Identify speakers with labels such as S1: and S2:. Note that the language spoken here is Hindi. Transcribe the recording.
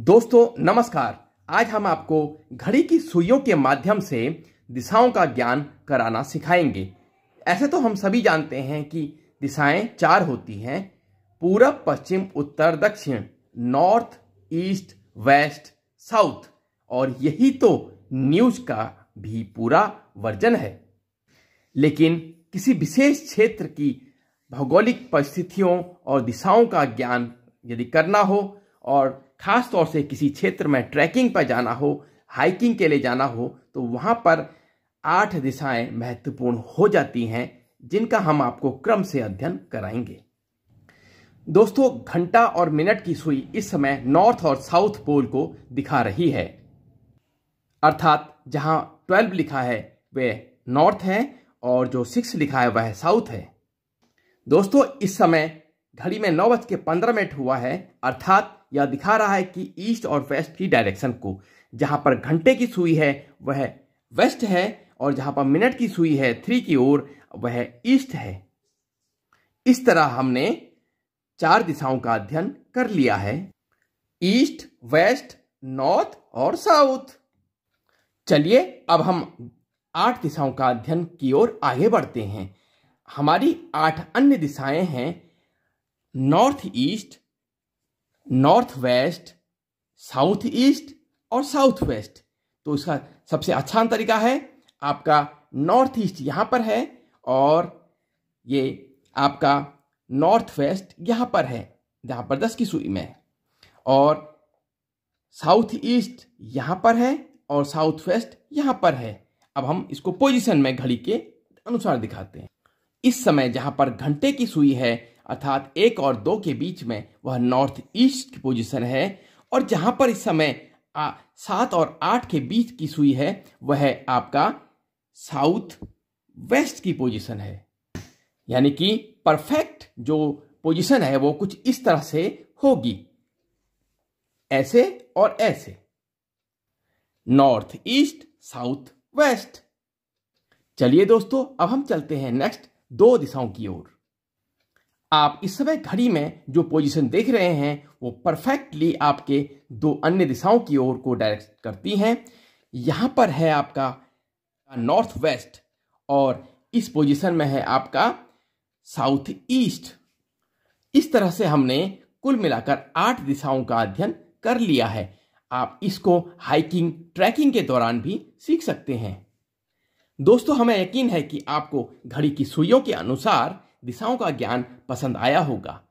S1: दोस्तों नमस्कार आज हम आपको घड़ी की सुइयों के माध्यम से दिशाओं का ज्ञान कराना सिखाएंगे ऐसे तो हम सभी जानते हैं कि दिशाएं चार होती हैं पूरब पश्चिम उत्तर दक्षिण नॉर्थ ईस्ट वेस्ट साउथ और यही तो न्यूज का भी पूरा वर्जन है लेकिन किसी विशेष क्षेत्र की भौगोलिक परिस्थितियों और दिशाओं का ज्ञान यदि करना हो और ख़ास तौर से किसी क्षेत्र में ट्रैकिंग पर जाना हो हाइकिंग के लिए जाना हो तो वहाँ पर आठ दिशाएं महत्वपूर्ण हो जाती हैं जिनका हम आपको क्रम से अध्ययन कराएंगे दोस्तों घंटा और मिनट की सुई इस समय नॉर्थ और साउथ पोल को दिखा रही है अर्थात जहां 12 लिखा है वह नॉर्थ है और जो 6 लिखा है वह साउथ है दोस्तों इस समय घड़ी में नौ बज के पंद्रह मिनट हुआ है अर्थात यह दिखा रहा है कि ईस्ट और वेस्ट की डायरेक्शन को जहां पर घंटे की सुई है वह वेस्ट है और जहां पर मिनट की सुई है थ्री की ओर वह ईस्ट है इस तरह हमने चार दिशाओं का अध्ययन कर लिया है ईस्ट वेस्ट नॉर्थ और साउथ चलिए अब हम आठ दिशाओं का अध्ययन की ओर आगे बढ़ते हैं हमारी आठ अन्य दिशाएं हैं north east north west south east और साउथ वेस्ट तो इसका सबसे अच्छा तरीका है आपका नॉर्थ ईस्ट यहां पर है और ये आपका नॉर्थ वेस्ट यहां पर है जहां पर दस की सुई में और साउथ ईस्ट यहां पर है और साउथ वेस्ट यहां पर है अब हम इसको पोजीशन में घड़ी के अनुसार दिखाते हैं इस समय जहां पर घंटे की सुई है अर्थात एक और दो के बीच में वह नॉर्थ ईस्ट की पोजीशन है और जहां पर इस समय सात और आठ के बीच की सुई है वह है आपका साउथ वेस्ट की पोजीशन है यानी कि परफेक्ट जो पोजीशन है वो कुछ इस तरह से होगी ऐसे और ऐसे नॉर्थ ईस्ट साउथ वेस्ट चलिए दोस्तों अब हम चलते हैं नेक्स्ट दो दिशाओं की ओर आप इस समय घड़ी में जो पोजीशन देख रहे हैं वो परफेक्टली आपके दो अन्य दिशाओं की ओर को डायरेक्ट करती हैं यहाँ पर है आपका नॉर्थ वेस्ट और इस पोजीशन में है आपका साउथ ईस्ट इस तरह से हमने कुल मिलाकर आठ दिशाओं का अध्ययन कर लिया है आप इसको हाइकिंग ट्रैकिंग के दौरान भी सीख सकते हैं दोस्तों हमें यकीन है कि आपको घड़ी की सुइयों के अनुसार दिशाओं का ज्ञान पसंद आया होगा